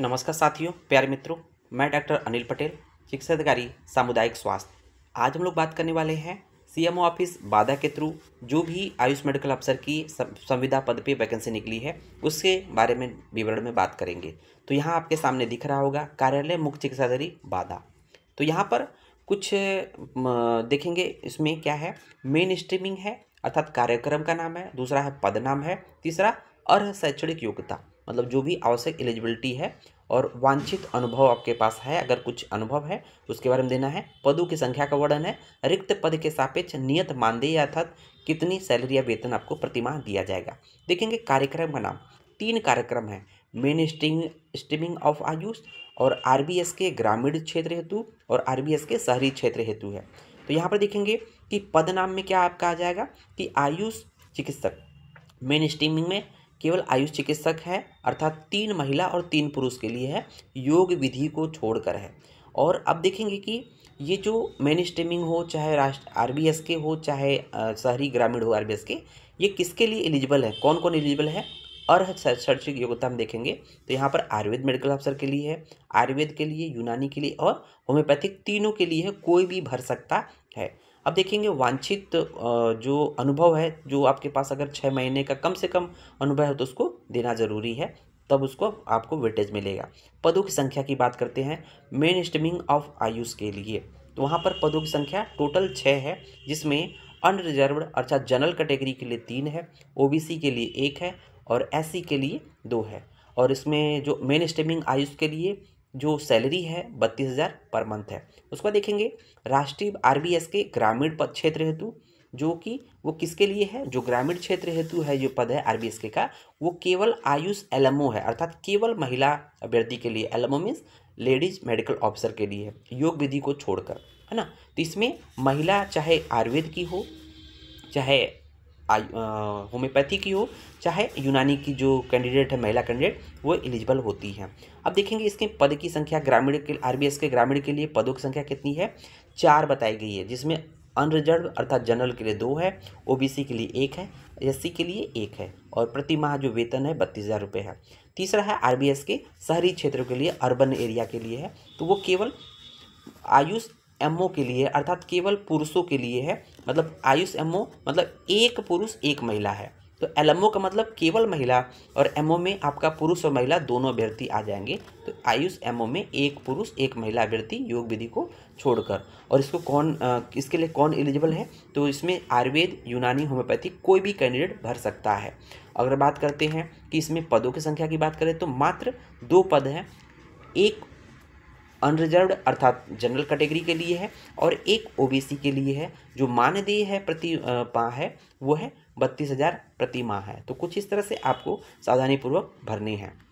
नमस्कार साथियों प्यारे मित्रों मैं डॉक्टर अनिल पटेल शिक्षा अधिकारी सामुदायिक स्वास्थ्य आज हम लोग बात करने वाले हैं सीएमओ ऑफिस बाधा के थ्रू जो भी आयुष मेडिकल अफसर की संविदा पद पे वैकेंसी निकली है उसके बारे में विवरण में बात करेंगे तो यहाँ आपके सामने दिख रहा होगा कार्यालय मुख्य चिकित्साधिकारी बाधा तो यहाँ पर कुछ देखेंगे इसमें क्या है मेन स्ट्रीमिंग है अर्थात कार्यक्रम का नाम है दूसरा है पद नाम है तीसरा अर्ध शैक्षणिक योग्यता मतलब जो भी आवश्यक एलिजिबिलिटी है और वांछित अनुभव आपके पास है अगर कुछ अनुभव है तो उसके बारे में देना है पदों की संख्या का वर्णन है रिक्त पद के सापेक्ष नियत मानदेय अर्थात कितनी सैलरी या वेतन आपको प्रतिमाह दिया जाएगा देखेंगे कार्यक्रम का नाम तीन कार्यक्रम है main stream streaming of AYUSH और आर के ग्रामीण क्षेत्र हेतु और आर के शहरी क्षेत्र हेतु है तो यहाँ पर देखेंगे कि पद नाम में क्या आपका आ जाएगा कि आयुष चिकित्सक मेन स्ट्रीमिंग में केवल आयुष चिकित्सक है अर्थात तीन महिला और तीन पुरुष के लिए है योग विधि को छोड़कर है और अब देखेंगे कि ये जो मेन स्ट्रीमिंग हो चाहे राष्ट्र आर के हो चाहे शहरी ग्रामीण हो आर के ये किसके लिए एलिजिबल है कौन कौन एलिजिबल है अर्ह शैक्षिक योग्यता हम देखेंगे तो यहाँ पर आयुर्वेद मेडिकल अफसर के लिए है आयुर्वेद के लिए यूनानी के लिए और होम्योपैथिक तीनों के लिए है कोई भी भर सकता है अब देखेंगे वांछित जो अनुभव है जो आपके पास अगर छः महीने का कम से कम अनुभव है तो उसको देना ज़रूरी है तब उसको आपको वेटेज मिलेगा पदों की संख्या की बात करते हैं मेन स्ट्रीमिंग ऑफ आयुष के लिए तो वहाँ पर पदों की संख्या टोटल छः है जिसमें अनरिजर्व अर्थात जनरल कैटेगरी के लिए तीन है ओबीसी के लिए एक है और एससी के लिए दो है और इसमें जो मेन स्ट्रीमिंग आयुष के लिए जो सैलरी है बत्तीस हज़ार पर मंथ है उसको देखेंगे राष्ट्रीय आरबीएस के ग्रामीण पद क्षेत्र हेतु जो कि वो किसके लिए है जो ग्रामीण क्षेत्र हेतु है जो पद है आरबीएस के का वो केवल आयुष एलएमओ है अर्थात केवल महिला अभ्यर्थी के लिए LMO means ladies medical officer के लिए योग विधि को छोड़कर है ना तो इसमें महिला चाहे आयुर्वेद की हो चाहे होम्योपैथी की हो चाहे यूनानी की जो कैंडिडेट है महिला कैंडिडेट वो एलिजिबल होती है अब देखेंगे इसके पद की संख्या ग्रामीण के आर के ग्रामीण के लिए पदों की संख्या कितनी है चार बताई गई है जिसमें अनरिजर्व अर्थात जनरल के लिए दो है ओबीसी के लिए एक है एस के लिए एक है और प्रति माह जो वेतन है बत्तीस हज़ार रुपये है तीसरा है आरबीएस के शहरी क्षेत्रों के लिए अर्बन एरिया के लिए है तो वो केवल आयुष एमओ के लिए अर्थात केवल पुरुषों के लिए है मतलब आयुष एमओ मतलब एक पुरुष एक महिला है तो एलएमओ का मतलब केवल महिला और एमओ में आपका पुरुष और महिला दोनों अभ्यर्थी आ जाएंगे तो आयुष एमओ में एक पुरुष एक महिला अभ्यर्थी योग विधि को छोड़कर और इसको कौन इसके लिए कौन एलिजिबल है तो इसमें आयुर्वेद यूनानी होम्योपैथी कोई भी कैंडिडेट भर सकता है अगर बात करते हैं कि इसमें पदों की संख्या की बात करें तो मात्र दो पद हैं एक अनरिजर्व अर्थात जनरल कैटेगरी के लिए है और एक ओ के लिए है जो मानदेय है प्रति माह है वो है बत्तीस हज़ार प्रति माह है तो कुछ इस तरह से आपको सावधानीपूर्वक भरने हैं